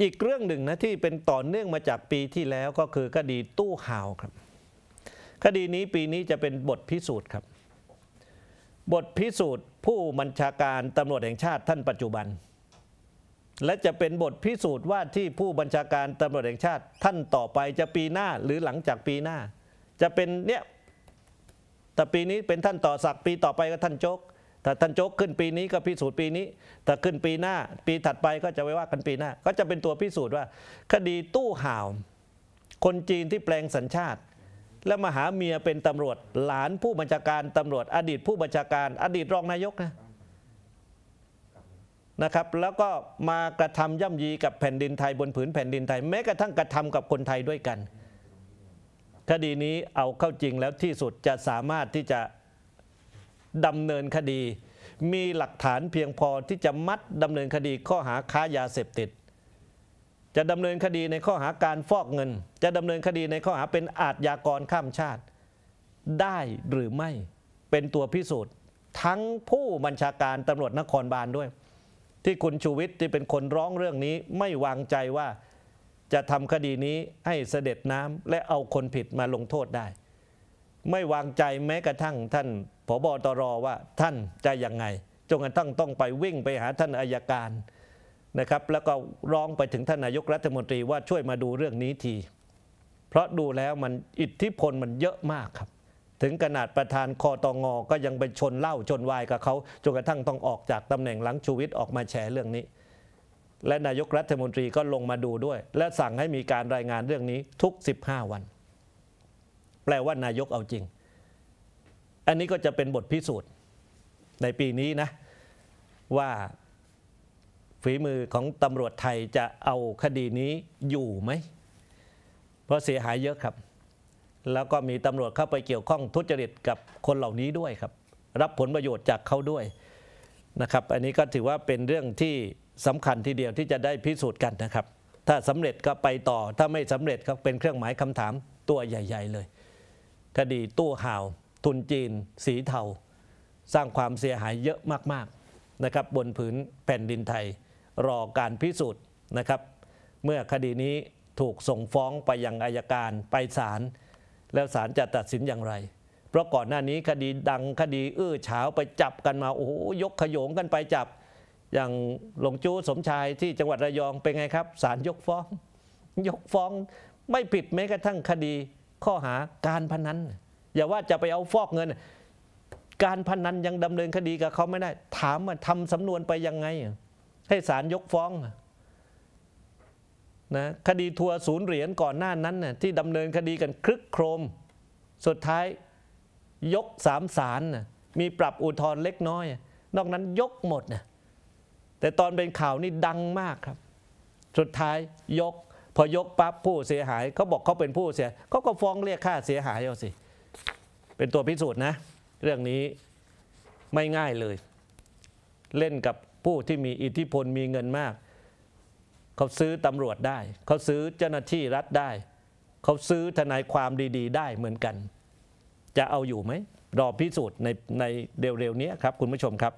อีกเรื่องหนึ่งนะที่เป็นต่อเนื่องมาจากปีที่แล้วก็คือคดีตู้ห่าวครับคดีนี้ปีนี้จะเป็นบทพิสูจน์ครับบทพิสูจน์ ผู้บัญชาการตำรวจแห่งชาติท่านปัจจุบัน และจะเป็นบทพิสูจน์ว่าที่ผู้บัญชาการตำรวจแห่งชาติท่านต่อไปจะปีหน้าหรือหลังจากปีหน้า จะเป็นเนี่ยแต่ปีนี้เป็นท่านต่อสักปีต่อไปก็ท่านโจ๊กถ้าท่านโจ๊กขึ้นปีนี้ก็พิสูจน์ปีนี้ถ้าขึ้นปีหน้า ปีถัดไปก็จะไว้ว่ากันปีหน้า ก็จะเป็นตัวพิสูจน์ว่า คดีตู้ห่าว คนจีนที่แปลงสัญชาติ และมาหาเมียเป็นตำรวจหลานผู้บัญชาการตำรวจ อดีตผู้บัญชาการ อดีตรองนายกนะนะครับ แล้วก็มากระทำย่ำยีกับแผ่นดินไทยบนผืนแผ่นดินไทยแม้กระทั่งกระทำกับคนไทยด้วยกัน คดีนี้เอาเข้าจริงแล้วที่สุดจะสามารถที่จะดำเนินคดีมีหลักฐานเพียงพอที่จะมัดดำเนินคดีข้อหาค้ายาเสพติด จะดำเนินคดีในข้อหาการฟอกเงิน จะดำเนินคดีในข้อหาเป็นอาทยากรข้ามชาติ ได้หรือไม่เป็นตัวพิสูจน์ทั้งผู้บัญชาการตำรวจนครบาลด้วย ที่คุณชูวิทย์ที่เป็นคนร้องเรื่องนี้ไม่วางใจว่าจะทำคดีนี้ให้เสด็จน้ำและเอาคนผิดมาลงโทษได้ไม่วางใจแม้กระทั่งท่านผบตรว่าท่านจะยังไงจงกระทั่งต้องไปวิ่งไปหาท่านอายการนะครับแล้วก็ร้องไปถึงท่านนายกรัฐมนตรีว่าช่วยมาดูเรื่องนี้ที เพราะดูแล้วมันอิทธิพลมันเยอะมากครับถึงขนาดประธานคอตองอก็ยังไปชนเล่าชนวายกับเขาจนกระทั่งต้องออกจากตำแหน่งหลังชูวิทย์ออกมาแฉเรื่องนี้ และนายกรัฐมนตรีก็ลงมาดูด้วย และสั่งให้มีการรายงานเรื่องนี้ทุก15 วันแปลว่านายกเอาจริง อันนี้ก็จะเป็นบทพิสูจน์ ในปีนี้นะว่าฝีมือของตำรวจไทยจะเอาคดีนี้อยู่ไหมเพราะเสียหายเยอะครับ แล้วก็มีตำรวจเข้าไปเกี่ยวข้องทุจริตกับคนเหล่านี้ด้วยครับ รับผลประโยชน์จากเขาด้วยนะครับอันนี้ก็ถือว่าเป็นเรื่องที่สำคัญทีเดียวที่จะได้พิสูจน์กันนะครับ ถ้าสำเร็จก็ไปต่อถ้าไม่สำเร็จก็เป็นเครื่องหมายคำถามตัวใหญ่ ๆเลยคดีตู้ห่าว ทุนจีน สีเทาสร้างความเสียหายเยอะมาก ๆนะครับ บนผืนแผ่นดินไทย รอการพิสูจน์นะครับ เมื่อคดีนี้ถูกส่งฟ้องไปยังอายการไปศาลแล้วศาลจะตัดสินอย่างไร เพราะก่อนหน้านี้คดีดังคดีอื้อเฉาไปจับกันมาโอ้โหยกขยงกันไปจับ อย่างหลงจู้สมชายที่จังหวัดระยองเป็นไงครับศาลยกฟ้อง ยกฟ้องไม่ผิดแม้กระทั่งคดีข้อหาการพนันอย่าว่าจะไปเอาฟอกเงิน การพนันยังดำเนินคดีกับเขาไม่ได้ ถามมาทำสำนวนไปยังไง ให้ศาลยกฟ้องนะคดีทัวร์ศูนย์เหรียญก่อนหน้านั้นนที่ดำเนินคดีกันคลึกโครมสุดท้ายยกสามศาลมีปรับอุทธรณ์เล็กน้อย นอกนั้นยกหมดนะแต่ตอนเป็นข่าวนี่ดังมากครับ สุดท้ายยกพอยกปั๊บผู้เสียหายเขาบอกเขาเป็นผู้เสียเขาก็ฟ้องเรียกค่าเสียหายเอาสิเป็นตัวพิสูจน์นะ เรื่องนี้ไม่ง่ายเลย เล่นกับผู้ที่มีอิทธิพลมีเงินมากเขาซื้อตำรวจได้เขาซื้อเจ้าหน้าที่รัฐได้เขาซื้อทนายความดี ๆ ได้เหมือนกัน จะเอาอยู่ไหมรอพิสูจน์ในในเร็วๆนี้ครับคุณผู้ชมครับ